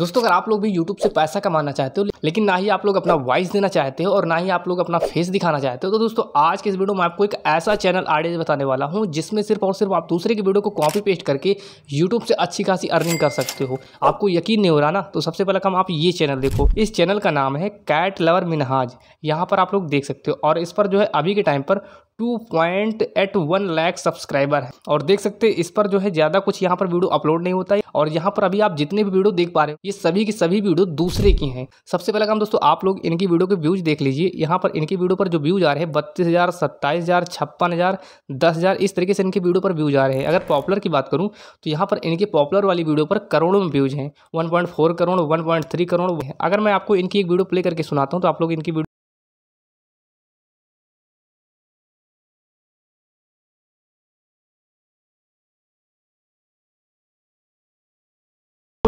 दोस्तों अगर आप लोग भी यूट्यूब से पैसा कमाना चाहते हो लेकिन ना ही आप लोग अपना वॉइस देना चाहते हो और ना ही आप लोग अपना फेस दिखाना चाहते हो तो दोस्तों आज के इस वीडियो में आपको एक ऐसा चैनल आइडिया बताने वाला हूं जिसमें सिर्फ और सिर्फ आप दूसरे की वीडियो को कॉपी पेस्ट करके यूट्यूब से अच्छी खासी अर्निंग कर सकते हो आपको यकीन नहीं हो रहा ना तो सबसे पहला काम आप ये चैनल देखो इस चैनल का नाम है कैट लवर मिनहाज यहाँ पर आप लोग देख सकते हो और इस पर जो है अभी के टाइम पर two point eight one lakh subscriber है और देख सकते हैं इस पर जो है ज़्यादा कुछ यहाँ पर वीडियो अपलोड नहीं होता है और यहाँ पर अभी आप जितने भी वीडियो देख पा रहे हो ये सभी की सभी वीडियो दूसरे की हैं सबसे पहला काम दोस्तों आप लोग इनकी वीडियो के व्यूज़ देख लीजिए यहाँ पर इनकी वीडियो पर जो व्यूज़ आ रहे हैं बत्तीस हज़ार सत्ताईस हज़ार छप्पन हज़ार दस हज़ार इस तरीके से इनकी वीडियो पर व्यूज़ आ रहे हैं अगर पॉपुलर की बात करूँ तो यहाँ पर इनकी पॉपुलर वाली वीडियो पर करोड़ों में व्यूज़ हैं one point four crore one point three crore अगर मैं आपको इनकी एक वीडियो प्ले करके सुनाता हूँ तो आप लोग इनकी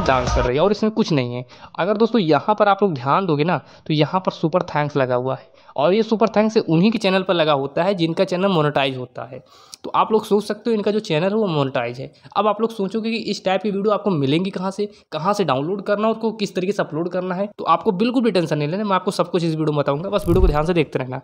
डांस कर रही है और इसमें कुछ नहीं है अगर दोस्तों यहाँ पर आप लोग ध्यान दोगे ना तो यहाँ पर सुपर थैंक्स लगा हुआ है और ये सुपर थैंक्स उन्हीं के चैनल पर लगा होता है जिनका चैनल मोनेटाइज होता है तो आप लोग सोच सकते हो इनका जो चैनल है वो मोनेटाइज है अब आप लोग सोचोगे कि इस टाइप की वीडियो आपको मिलेंगी कहाँ से कहाँ से डाउनलोड करना उसको किस तरीके से अपलोड करना है तो आपको बिल्कुल भी टेंशन नहीं लेना मैं आपको सब कुछ इस वीडियो में बताऊंगा बस वीडियो को ध्यान से देखते रहना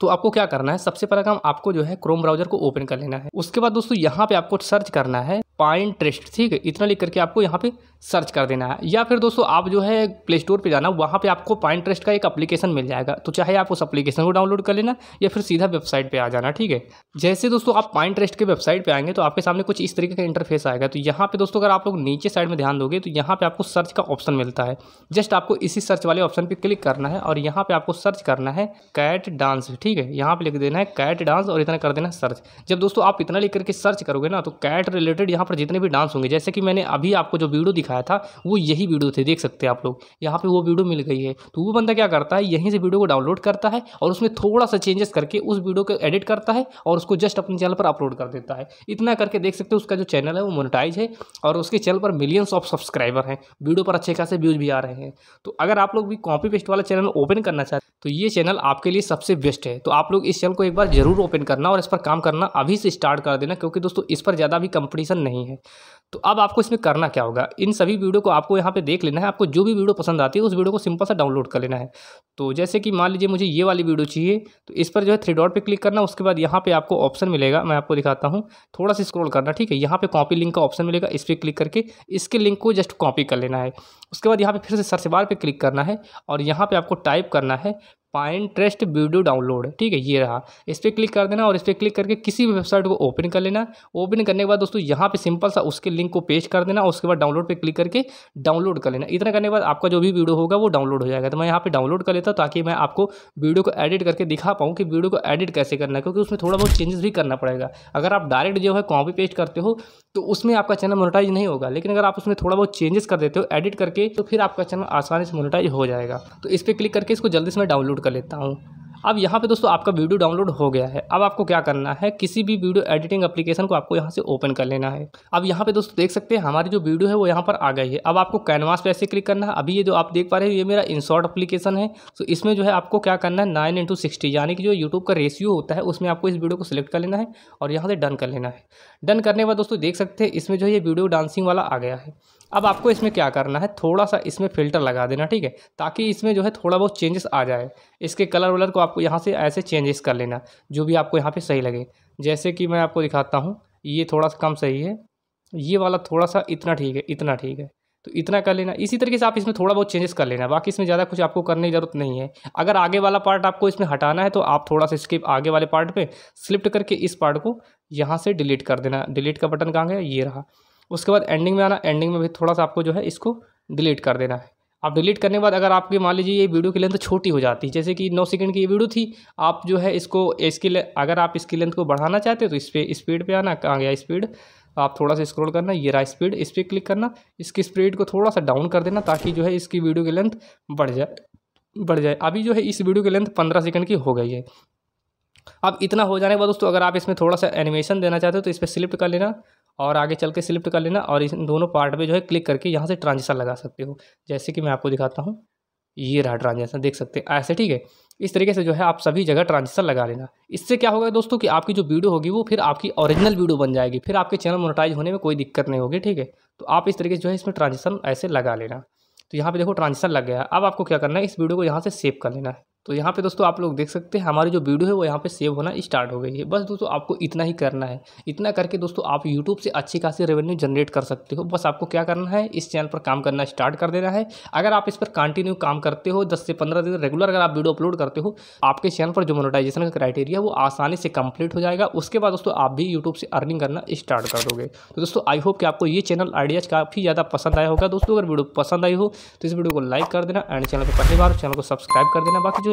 तो आपको क्या करना है सबसे पहला काम आपको जो है क्रोम ब्राउजर को ओपन कर लेना है उसके बाद दोस्तों यहाँ पे आपको सर्च करना है पाइन ट्रेस्ट ठीक है इतना लिख करके आपको यहाँ पे सर्च कर देना है या फिर दोस्तों आप जो है प्ले स्टोर पे जाना वहाँ पे आपको पाइन ट्रेस्ट का एक एप्लीकेशन मिल जाएगा तो चाहे आप उस एप्लीकेशन को डाउनलोड कर लेना या फिर सीधा वेबसाइट पे आ जाना ठीक है जैसे दोस्तों आप पाइन ट्रेस्ट के वेबसाइट पे आएंगे तो आपके सामने कुछ इस तरीके का इंटरफेस आएगा तो यहाँ पे दोस्तों अगर आप लोग नीचे साइड में ध्यान दोगे तो यहाँ पर आपको सर्च का ऑप्शन मिलता है जस्ट आपको इसी सर्च वाले ऑप्शन पर क्लिक करना है और यहाँ पर आपको सर्च करना है कैट डांस ठीक है यहाँ पर लिख देना है कैट डांस और इतना कर देना सर्च जब दोस्तों आप इतना लिख करके सर्च करोगे ना तो कैट रिलेटेड यहाँ पर पर जितने भी डांस होंगे जैसे कि मैंने अभी आपको जो वीडियो दिखाया था वो यही वीडियो थे देख सकते हैं आप लोग यहाँ पर वो वीडियो मिल गई है तो वो बंदा क्या करता है यहीं से वीडियो को डाउनलोड करता है और उसमें थोड़ा सा चेंजेस करके उस वीडियो को एडिट करता है और उसको जस्ट अपने चैनल पर अपलोड कर देता है इतना करके देख सकते हो उसका जो चैनल है वो मोनिटाइज है और उसके चैनल पर मिलियंस ऑफ सब्सक्राइबर हैं वीडियो पर अच्छे खासे व्यूज भी आ रहे हैं तो अगर आप लोग भी कॉपी पेस्ट वाला चैनल ओपन करना चाहते तो ये चैनल आपके लिए सबसे बेस्ट है तो आप लोग इस चैनल को एक बार जरूर ओपन करना और इस पर काम करना अभी से स्टार्ट कर देना क्योंकि दोस्तों इस पर ज़्यादा भी कंपटीशन नहीं नहीं है तो अब आपको इसमें करना क्या होगा इन सभी वीडियो को आपको यहाँ पे देख लेना है आपको जो भी वीडियो पसंद आती है उस वीडियो को सिंपल सा डाउनलोड कर लेना है तो जैसे कि मान लीजिए मुझे ये वाली वीडियो चाहिए तो इस पर जो है थ्री डॉट पे क्लिक करना उसके बाद यहाँ पे आपको ऑप्शन मिलेगा मैं आपको दिखाता हूँ थोड़ा सा स्क्रॉल करना ठीक है यहाँ पर कॉपी लिंक का ऑप्शन मिलेगा इस पर क्लिक करके इसके लिंक को जस्ट कॉपी कर लेना है उसके बाद यहाँ पर फिर से सर्च बार पर क्लिक करना है और यहाँ पर आपको टाइप करना है पाइन ट्रेस्ट वीडियो डाउनलोड ठीक है ये रहा इस पर क्लिक कर देना और इस पर क्लिक करके किसी भी वेबसाइट को ओपन कर लेना ओपन करने के बाद दोस्तों यहाँ पे सिंपल सा उसके लिंक को पेश कर देना उसके बाद डाउनलोड पे क्लिक करके डाउनलोड कर लेना इतना करने के बाद आपका जो भी वीडियो होगा वो डाउनलोड हो जाएगा तो मैं यहाँ पर डाउनलोड कर लेता हूँ ताकि मैं आपको वीडियो को एडिट करके दिखा पाऊँ कि वीडियो को एडिट कैसे करना है क्योंकि उसमें थोड़ा बहुत चेंजेस भी करना पड़ेगा अगर आप डायरेक्ट जो है कॉपी पेस्ट करते हो तो उसमें आपका चैनल मोनेटाइज नहीं होगा लेकिन अगर आप उसमें थोड़ा बहुत चेंजेस कर देते हो एडिट करके तो फिर आपका चैनल आसानी से मोनेटाइज हो जाएगा तो इस पर क्लिक करके इसको जल्दी से मैं डाउनलोड कर लेता हूँ अब यहाँ पे दोस्तों आपका वीडियो डाउनलोड हो गया है अब आपको क्या करना है किसी भी वीडियो एडिटिंग एप्लीकेशन को आपको यहाँ से ओपन कर लेना है अब यहाँ पे दोस्तों देख सकते हैं हमारी जो वीडियो है वो यहाँ पर आ गई है अब आपको कैनवास पे ऐसे क्लिक करना है अभी ये जो आप देख पा रहे हो ये मेरा इंसॉर्ट अपलीकेशन है तो इसमें जो है आपको क्या करना है नाइन इंटू सिक्सटी यानी कि जो यूट्यूब का रेशियो होता है उसमें आपको इस वीडियो को सिलेक्ट कर लेना है और यहाँ से डन कर लेना है डन करने के बाद दोस्तों देख सकते हैं इसमें जो है ये वीडियो डांसिंग वाला आ गया है अब आपको इसमें क्या करना है थोड़ा सा इसमें फिल्टर लगा देना ठीक है ताकि इसमें जो है थोड़ा बहुत चेंजेस आ जाए इसके कलर वलर को आप आपको यहाँ से ऐसे चेंजेस कर लेना जो भी आपको यहाँ पे सही लगे जैसे कि मैं आपको दिखाता हूँ ये थोड़ा सा कम सही है ये वाला थोड़ा सा इतना ठीक है इतना ठीक है तो इतना कर लेना इसी तरीके से आप इसमें थोड़ा बहुत चेंजेस कर लेना बाकी इसमें ज़्यादा कुछ आपको करने की ज़रूरत नहीं है अगर आगे वाला पार्ट आपको इसमें हटाना है तो आप थोड़ा सा स्किप आगे वाले पार्ट पे स्लिप्ट करके इस पार्ट को यहाँ से डिलीट कर देना डिलीट का बटन कहाँ गया ये रहा उसके बाद एंडिंग में आना एंडिंग में भी थोड़ा सा आपको जो है इसको डिलीट कर देना है आप डिलीट करने के बाद अगर आपकी मान लीजिए ये वीडियो की लेंथ छोटी हो जाती है जैसे कि नौ सेकंड की ये वीडियो थी आप जो है इसको इसकी अगर आप इसकी लेंथ को बढ़ाना चाहते हो तो इस पर स्पीड पे आना कहाँ गया स्पीड आप थोड़ा सा स्क्रॉल करना ये रहा स्पीड इस पर क्लिक करना इसकी स्पीड को थोड़ा सा डाउन कर देना ताकि जो है इसकी वीडियो की लेंथ बढ़ जाए बढ़ जाए अभी जो है इस वीडियो की लेंथ पंद्रह सेकेंड की हो गई है अब इतना हो जाने के बाद दोस्तों अगर आप इसमें थोड़ा सा एनिमेशन देना चाहते हो तो इस पर सिलेक्ट कर लेना और आगे चल के सिलेक्ट कर लेना और इन दोनों पार्ट पे जो है क्लिक करके यहाँ से ट्रांजेक्शन लगा सकते हो जैसे कि मैं आपको दिखाता हूँ ये रहा ट्रांजेक्शन देख सकते हैं ऐसे ठीक है इस तरीके से जो है आप सभी जगह ट्रांजेक्शन लगा लेना इससे क्या होगा दोस्तों कि आपकी जो वीडियो होगी वो फिर आपकी ओरिजिनल वीडियो बन जाएगी फिर आपके चैनल मोनोटाइज होने में कोई दिक्कत नहीं होगी ठीक है तो आप इस तरीके से जो है इसमें ट्रांजेक्शन ऐसे लगा लेना तो यहाँ पर देखो ट्रांजेक्शन लग गया अब आपको क्या करना है इस वीडियो को यहाँ से सेव कर लेना है तो यहाँ पे दोस्तों आप लोग देख सकते हैं हमारी जो वीडियो है वो यहाँ पे सेव होना स्टार्ट हो गई है बस दोस्तों आपको इतना ही करना है इतना करके दोस्तों आप यूट्यूब से अच्छी खासी रेवेन्यू जनरेट कर सकते हो बस आपको क्या करना है इस चैनल पर काम करना स्टार्ट कर देना है अगर आप इस पर कंटिन्यू काम करते हो दस से पंद्रह दिन रेगुलर अगर आप वीडियो अपलोड करते हो आपके चैनल पर जो मोनोटाइजेशन का क्राइटेरिया वो आसानी से कंप्लीट हो जाएगा उसके बाद दोस्तों आप भी यूट्यूब से अर्निंग करना स्टार्ट कर दोगे तो दोस्तों आई होप कि आपको ये चैनल आइडियाज़ काफ़ी ज़्यादा पसंद आया होगा दोस्तों अगर वीडियो पसंद आई हो तो इस वीडियो को लाइक कर देना एंड चैनल पर पहली बार चैनल को सब्सक्राइब कर देना बाकी जो